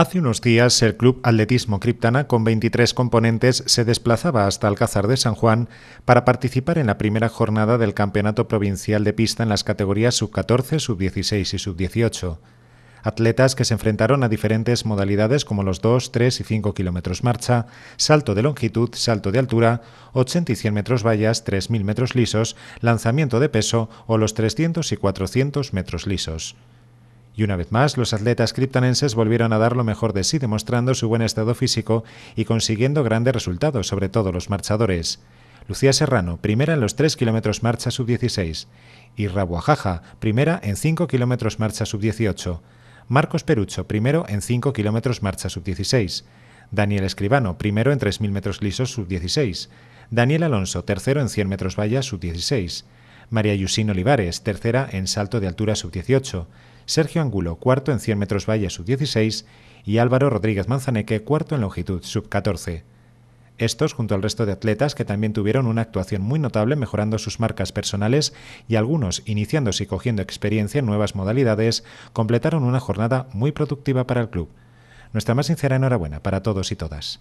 Hace unos días, el Club Atletismo Criptana, con 23 componentes, se desplazaba hasta Alcázar de San Juan para participar en la primera jornada del Campeonato Provincial de Pista en las categorías sub-14, sub-16 y sub-18. Atletas que se enfrentaron a diferentes modalidades como los 2, 3 y 5 kilómetros marcha, salto de longitud, salto de altura, 80 y 100 metros vallas, 3.000 metros lisos, lanzamiento de peso o los 300 y 400 metros lisos. Y una vez más, los atletas criptanenses volvieron a dar lo mejor de sí, demostrando su buen estado físico y consiguiendo grandes resultados, sobre todo los marchadores. Lucía Serrano, primera en los 3 km marcha sub-16, y Rabuajaja, primera en 5 km marcha sub-18, Marcos Perucho, primero en 5 km marcha sub-16, Daniel Escribano, primero en 3.000 metros lisos sub-16, Daniel Alonso, tercero en 100 metros vallas sub-16, María Yusin Olivares, tercera en salto de altura sub-18, Sergio Angulo, cuarto en 100 metros valle sub-16 y Álvaro Rodríguez Manzaneque, cuarto en longitud sub-14. Estos, junto al resto de atletas que también tuvieron una actuación muy notable mejorando sus marcas personales y algunos iniciándose y cogiendo experiencia en nuevas modalidades, completaron una jornada muy productiva para el club. Nuestra más sincera enhorabuena para todos y todas.